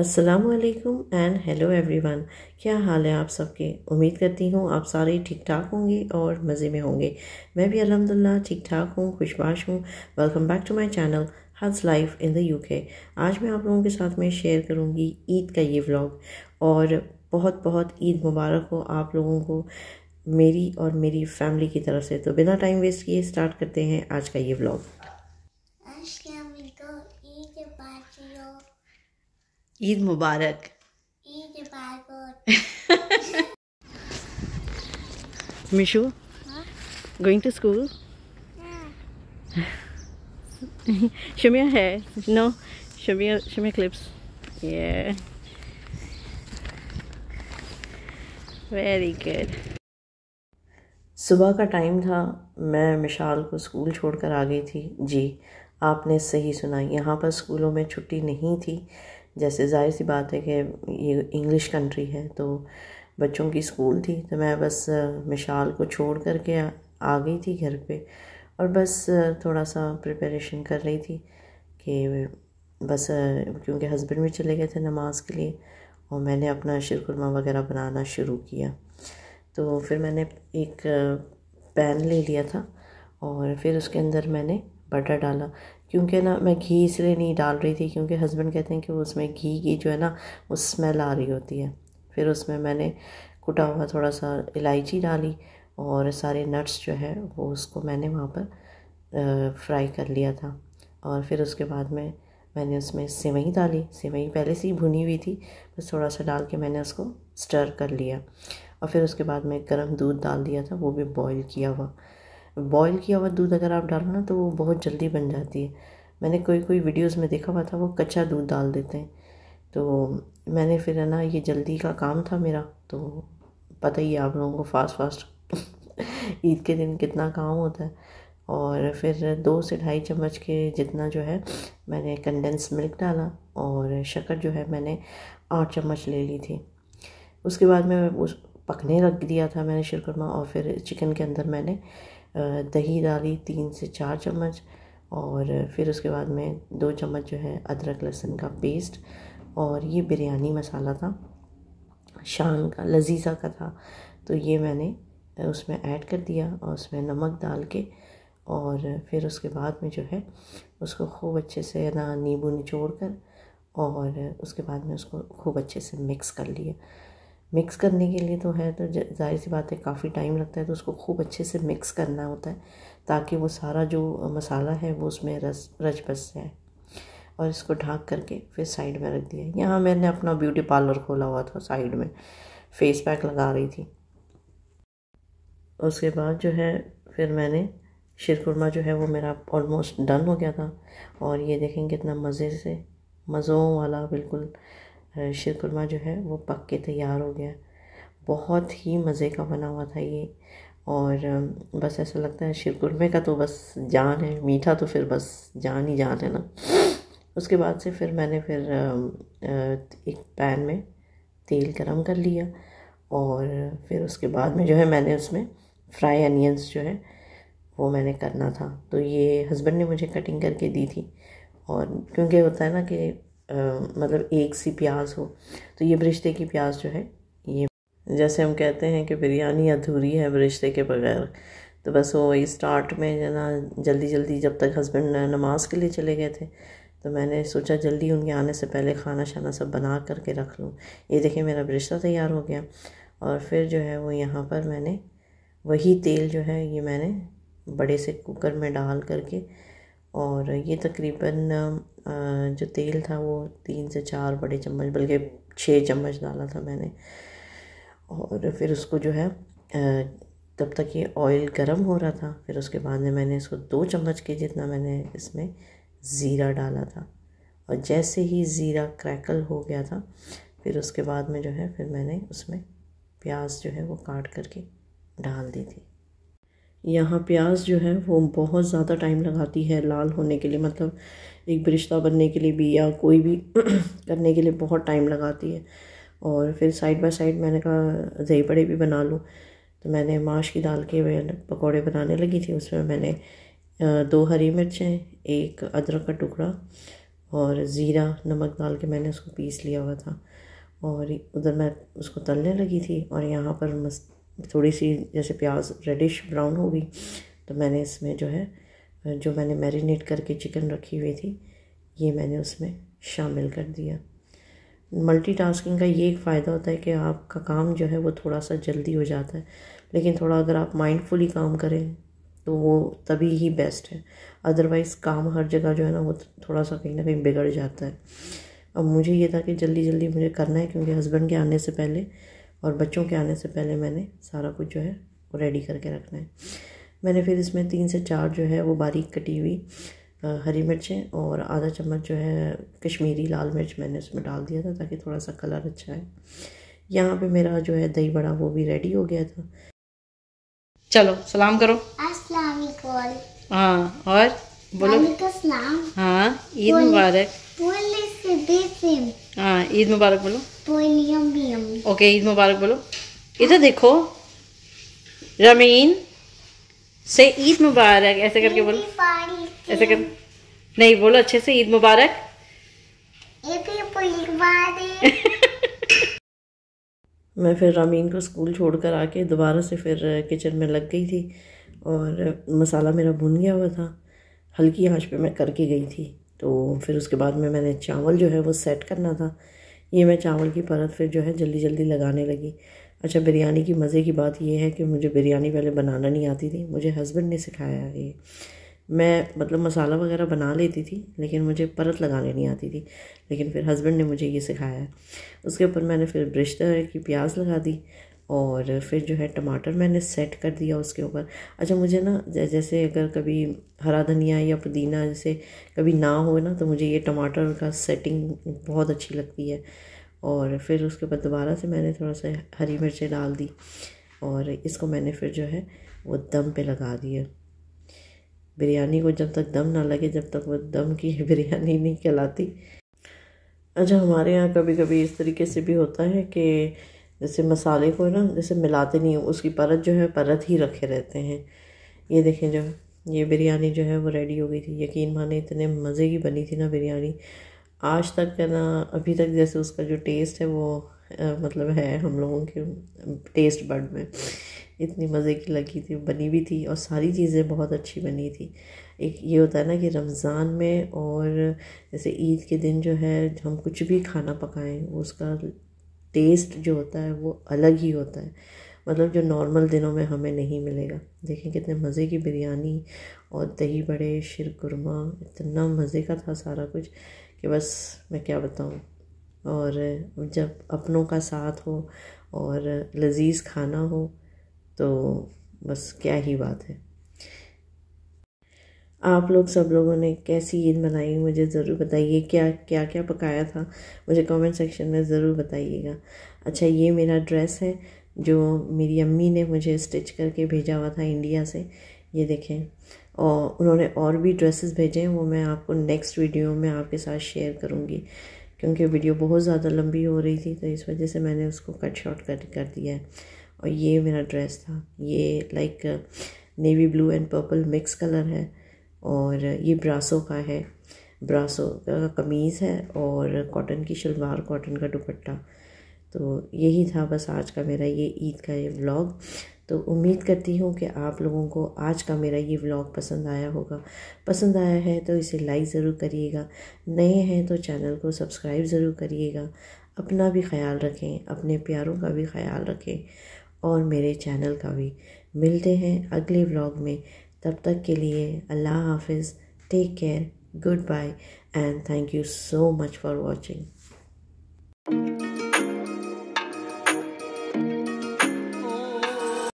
अस्सलाम वालेकुम and hello everyone क्या हाल है आप सबके उम्मीद करती हूँ आप सारे ठीक ठाक होंगे और मज़े में होंगे मैं भी अलहमदिल्ला ठीक ठाक हूँ खुशबाश हूँ welcome back to my channel Haj life in the UK आज मैं आप लोगों के साथ में शेयर करूँगी ईद का ये व्लॉग और बहुत बहुत ईद मुबारक हो आप लोगों को मेरी और मेरी फैमिली की तरफ से तो बिना टाइम वेस्ट किए स्टार्ट करते हैं आज का ये व्लॉग ईद मुबारक ईद मुबारक Mishu going to school Shamia है नो शमिया शमिया क्लिप्स ये वेरी गुड सुबह का टाइम था मैं मिशाल को स्कूल छोड़कर आ गई थी जी आपने सही सुना यहाँ पर स्कूलों में छुट्टी नहीं थी जैसे जाहिर सी बात है कि ये इंग्लिश कंट्री है तो बच्चों की स्कूल थी तो मैं बस मिशाल को छोड़ कर के आ, आ गई थी घर पे और बस थोड़ा सा प्रिपरेशन कर रही थी कि बस क्योंकि हस्बैंड भी चले गए थे नमाज के लिए और मैंने अपना शिरकुरमा वगैरह बनाना शुरू किया तो फिर मैंने एक पैन ले लिया था और फिर उसके अंदर मैंने बटर डाला क्योंकि ना मैं घी इसलिए नहीं डाल रही थी क्योंकि हस्बैंड कहते हैं कि उसमें घी की जो है ना वो स्मेल आ रही होती है फिर उसमें मैंने कुटा हुआ थोड़ा सा इलायची डाली और सारे नट्स जो है वो उसको मैंने वहाँ पर फ्राई कर लिया था और फिर उसके बाद में मैंने उसमें सेवई डाली सेवई पहले से ही भुनी हुई थी बस थोड़ा सा डाल के मैंने उसको स्टर कर लिया और फिर उसके बाद में गर्म दूध डाल दिया था वो भी बॉईल किया हुआ बॉईल किया हुआ दूध अगर आप डालो ना तो वो बहुत जल्दी बन जाती है मैंने कोई कोई वीडियोस में देखा हुआ था वो कच्चा दूध डाल देते हैं तो मैंने फिर है ना ये जल्दी का काम था मेरा तो पता ही है आप लोगों को फास्ट फास्ट ईद के दिन कितना काम होता है और फिर दो से ढाई चम्मच के जितना जो है मैंने कंडेंस मिल्क डाला और शक्कर जो है मैंने आठ चम्मच ले ली थी उसके बाद मैं उस पकने रख दिया था मैंने शिरकुरमा और फिर चिकन के अंदर मैंने दही डाली तीन से चार चम्मच और फिर उसके बाद में दो चम्मच जो है अदरक लहसुन का पेस्ट और ये बिरयानी मसाला था शान का लजीज़ा का था तो ये मैंने उसमें ऐड कर दिया और उसमें नमक डाल के और फिर उसके बाद में जो है उसको खूब अच्छे से ना नींबू निचोड़ कर और उसके बाद में उसको खूब अच्छे से मिक्स कर लिया मिक्स करने के लिए तो है तो जाहिर सी बात है काफ़ी टाइम लगता है तो उसको खूब अच्छे से मिक्स करना होता है ताकि वो सारा जो मसाला है वो उसमें रस रच बस जाए और इसको ढाँक करके फिर साइड में रख दिया यहाँ मैंने अपना ब्यूटी पार्लर खोला हुआ था साइड में फेस पैक लगा रही थी उसके बाद जो है फिर मैंने शिरकुरमा जो है वो मेरा ऑलमोस्ट डन हो गया था और ये देखें कितना मज़े से मज़ों वाला बिल्कुल शिरकुरमा जो है वो पक के तैयार हो गया बहुत ही मज़े का बना हुआ था ये और बस ऐसा लगता है शिरकुरमे का तो बस जान है मीठा तो फिर बस जान ही जान है ना उसके बाद से फिर मैंने फिर एक पैन में तेल गरम कर लिया और फिर उसके बाद में जो है मैंने उसमें फ्राई अनियंस जो है वो मैंने करना था तो ये हस्बैंड ने मुझे कटिंग करके दी थी और क्योंकि होता है ना कि मतलब एक सी प्याज हो तो ये रिश्ते की प्याज जो है ये जैसे हम कहते हैं कि बिरयानी अधूरी है रिश्ते के बगैर तो बस वो वही स्टार्ट में जो ना जल्दी जल्दी जब तक हस्बैंड नमाज के लिए चले गए थे तो मैंने सोचा जल्दी उनके आने से पहले खाना शाना सब बना करके रख लूँ ये देखिए मेरा रिश्ता तैयार हो गया और फिर जो है वो यहाँ पर मैंने वही तेल जो है ये मैंने बड़े से कुकर में डाल करके और ये तकरीबन जो तेल था वो तीन से चार बड़े चम्मच बल्कि छः चम्मच डाला था मैंने और फिर उसको जो है तब तक ये ऑयल गर्म हो रहा था फिर उसके बाद में मैंने इसको दो चम्मच के जितना मैंने इसमें ज़ीरा डाला था और जैसे ही ज़ीरा क्रैकल हो गया था फिर उसके बाद में जो है फिर मैंने उसमें प्याज जो है वो काट करके डाल दी थी यहाँ प्याज जो है वो बहुत ज़्यादा टाइम लगाती है लाल होने के लिए मतलब एक बरिश्ता बनने के लिए भी या कोई भी करने के लिए बहुत टाइम लगाती है और फिर साइड बाय साइड मैंने कहा दही बड़े भी बना लूँ तो मैंने माश की दाल के पकौड़े बनाने लगी थी उसमें मैंने दो हरी मिर्चें एक अदरक का टुकड़ा और ज़ीरा नमक डाल के मैंने उसको पीस लिया हुआ था और उधर मैं उसको तलने लगी थी और यहाँ पर मस्त थोड़ी सी जैसे प्याज रेडिश ब्राउन हो गई तो मैंने इसमें जो है जो मैंने मैरिनेट करके चिकन रखी हुई थी ये मैंने उसमें शामिल कर दिया मल्टीटास्किंग का ये एक फ़ायदा होता है कि आपका काम जो है वो थोड़ा सा जल्दी हो जाता है लेकिन थोड़ा अगर आप माइंडफुली काम करें तो वो तभी ही बेस्ट है अदरवाइज़ काम हर जगह जो है ना वो थोड़ा सा कहीं ना कहीं बिगड़ जाता है अब मुझे ये था कि जल्दी जल्दी मुझे करना है क्योंकि हस्बैंड के आने से पहले और बच्चों के आने से पहले मैंने सारा कुछ जो है वो रेडी करके रखना है मैंने फिर इसमें तीन से चार जो है वो बारीक कटी हुई हरी मिर्चें और आधा चम्मच जो है कश्मीरी लाल मिर्च मैंने उसमें डाल दिया था ताकि थोड़ा सा कलर अच्छा आए यहाँ पे मेरा जो है दही बड़ा वो भी रेडी हो गया था चलो सलाम करो हाँ और बोलो सलाम हाँ ईद मुबारक हाँ ईद मुबारक बोलो ओके ईद मुबारक बोलो इधर देखो रमीन से ईद मुबारक ऐसे करके बोलो ऐसे कर नहीं बोलो अच्छे से ईद मुबारक मैं फिर रामीन को स्कूल छोड़ कर आके दोबारा से फिर किचन में लग गई थी और मसाला मेरा भुन गया हुआ था हल्की आंच पे मैं करके गई थी तो फिर उसके बाद में मैंने चावल जो है वो सेट करना था ये मैं चावल की परत फिर जो है जल्दी जल्दी लगाने लगी अच्छा बिरयानी की मज़े की बात यह है कि मुझे बिरयानी पहले बनाना नहीं आती थी मुझे हस्बैंड ने सिखाया ये मैं मतलब मसाला वगैरह बना लेती थी लेकिन मुझे परत लगाने नहीं आती थी लेकिन फिर हस्बैंड ने मुझे ये सिखाया उसके ऊपर मैंने फिर ब्रिश की प्याज लगा दी और फिर जो है टमाटर मैंने सेट कर दिया उसके ऊपर अच्छा मुझे ना जैसे अगर कभी हरा धनिया या पुदीना जैसे कभी ना हो ना तो मुझे ये टमाटर का सेटिंग बहुत अच्छी लगती है और फिर उसके बाद दोबारा से मैंने थोड़ा सा हरी मिर्चें डाल दी और इसको मैंने फिर जो है वो दम पे लगा दिया बिरयानी को जब तक दम ना लगे जब तक वो दम की बिरयानी नहीं कहलाती अच्छा हमारे यहाँ कभी कभी इस तरीके से भी होता है कि जैसे मसाले को ना जैसे मिलाते नहीं हो उसकी परत जो है परत ही रखे रहते हैं ये देखें जो ये बिरयानी जो है वो रेडी हो गई थी यकीन माने इतने मज़े की बनी थी ना बिरयानी आज तक है ना अभी तक जैसे उसका जो टेस्ट है वो आ, मतलब है हम लोगों के टेस्ट बर्ड में इतनी मज़े की लगी थी बनी भी थी और सारी चीज़ें बहुत अच्छी बनी थी एक ये होता है ना कि रमज़ान में और जैसे ईद के दिन जो है हम कुछ भी खाना पकाएं उसका टेस्ट जो होता है वो अलग ही होता है मतलब जो नॉर्मल दिनों में हमें नहीं मिलेगा देखें कितने मज़े की बिरयानी और दही बड़े शिर कुरमा इतना मज़े का था सारा कुछ कि बस मैं क्या बताऊँ और जब अपनों का साथ हो और लजीज खाना हो तो बस क्या ही बात है आप लोग सब लोगों ने कैसी ईद मनाई मुझे ज़रूर बताइए क्या क्या क्या पकाया था मुझे कमेंट सेक्शन में ज़रूर बताइएगा अच्छा ये मेरा ड्रेस है जो मेरी अम्मी ने मुझे स्टिच करके भेजा हुआ था इंडिया से ये देखें और उन्होंने और भी ड्रेसेस भेजे हैं वो मैं आपको नेक्स्ट वीडियो में आपके साथ शेयर करूँगी क्योंकि वीडियो बहुत ज़्यादा लंबी हो रही थी तो इस वजह से मैंने उसको कट शॉर्ट कर कर दिया है और ये मेरा ड्रेस था ये like navy blue and purple mix colour है और ये ब्रासो का है ब्रासो का कमीज़ है और कॉटन की शलवार कॉटन का दुपट्टा तो यही था बस आज का मेरा ये ईद का ये व्लॉग तो उम्मीद करती हूँ कि आप लोगों को आज का मेरा ये व्लॉग पसंद आया होगा पसंद आया है तो इसे लाइक ज़रूर करिएगा नए हैं तो चैनल को सब्सक्राइब ज़रूर करिएगा अपना भी ख्याल रखें अपने प्यारों का भी ख्याल रखें और मेरे चैनल का भी मिलते हैं अगले व्लॉग में तब तक के लिए अल्लाह हाफिज़ take care good bye and thank you so much for watching